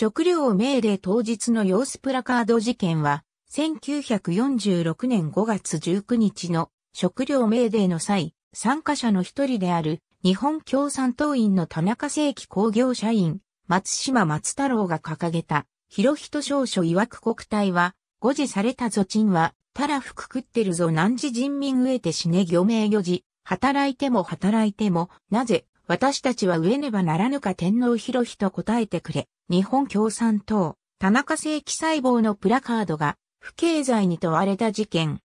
食料命令当日の様子プラカード事件は、1946年5月19日の食料命令の際、参加者の一人である日本共産党員の田中正規工業社員、松島松太郎が掲げた、広人少書曰く国体は、誤字されたぞ賃は、たらふくくってるぞ何時人民飢えて死ね漁名漁事、働いても働いても、なぜ私たちは植えねばならぬか天皇広日と答えてくれ、日本共産党、田中正規細胞のプラカードが、不敬罪に問われた事件。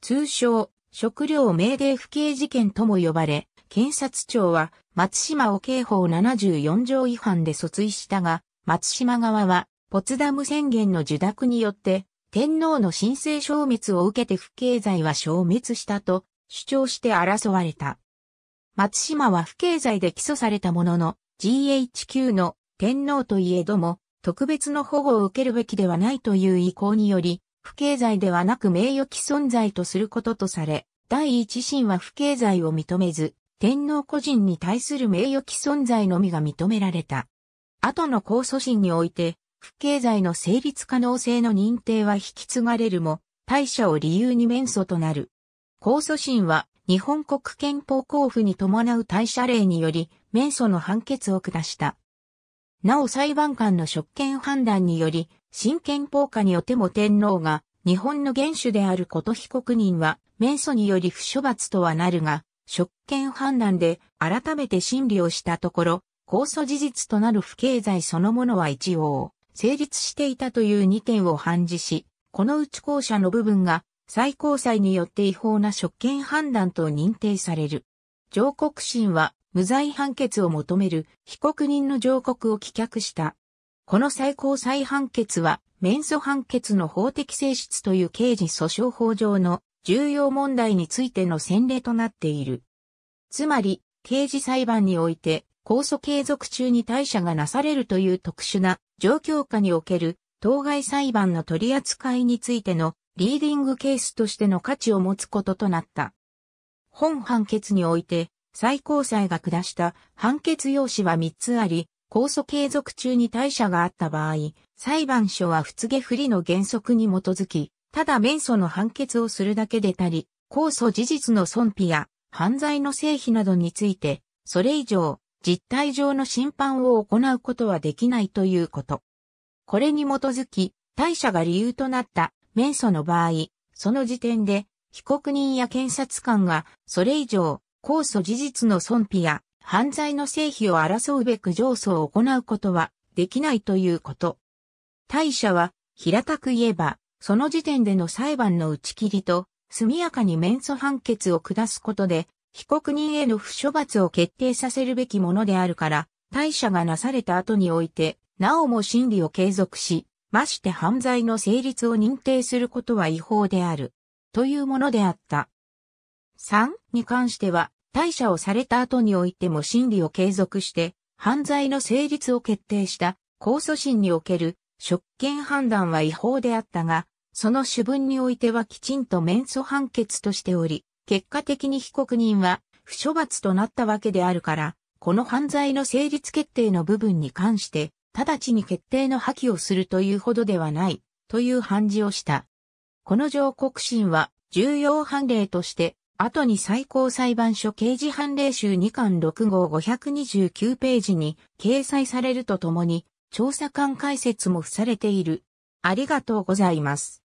通称、食料命令不敬事件とも呼ばれ、検察庁は、松島を刑法74条違反で訴追したが、松島側は、ポツダム宣言の受諾によって、天皇の申請消滅を受けて不敬罪は消滅したと主張して争われた。松島は不敬罪で起訴されたものの、GHQ の天皇といえども、特別の保護を受けるべきではないという意向により、不敬罪ではなく名誉毀損罪とすることとされ、第一審は不敬罪を認めず、天皇個人に対する名誉毀損罪のみが認められた。後の控訴審において、不敬罪の成立可能性の認定は引き継がれるも、大社を理由に免訴となる。控訴審は、日本国憲法交付に伴う大社令により、免訴の判決を下した。なお裁判官の職権判断により、新憲法下におても天皇が、日本の元首であること被告人は、免訴により不処罰とはなるが、職権判断で改めて審理をしたところ、控訴事実となる不経済そのものは一応、成立していたという2点を判事し、このうち後者の部分が最高裁によって違法な職権判断と認定される。上告審は無罪判決を求める被告人の上告を棄却した。この最高裁判決は、免訴判決の法的性質という刑事訴訟法上の重要問題についての先例となっている。つまり、刑事裁判において、控訴継続中に退社がなされるという特殊な状況下における当該裁判の取り扱いについてのリーディングケースとしての価値を持つこととなった。本判決において、最高裁が下した判決用紙は3つあり、控訴継続中に大社があった場合、裁判所は不告げ不利の原則に基づき、ただ免訴の判決をするだけでたり、控訴事実の損否や犯罪の成否などについて、それ以上、実態上の審判を行うことはできないということ。これに基づき、大社が理由となった免訴の場合、その時点で、被告人や検察官が、それ以上、控訴事実の損否や、犯罪の成否を争うべく上訴を行うことは、できないということ。大社は、平たく言えば、その時点での裁判の打ち切りと、速やかに免訴判決を下すことで、被告人への不処罰を決定させるべきものであるから、大社がなされた後において、なおも審理を継続し、まして犯罪の成立を認定することは違法である。というものであった。3に関しては、退社をされた後においても審理を継続して、犯罪の成立を決定した控訴審における職権判断は違法であったが、その主文においてはきちんと免訴判決としており、結果的に被告人は不処罰となったわけであるから、この犯罪の成立決定の部分に関して、直ちに決定の破棄をするというほどではない、という判事をした。この上告審は、重要判例として、後に最高裁判所刑事判例集2巻6号529ページに掲載されるとともに、調査官解説も付されている。ありがとうございます。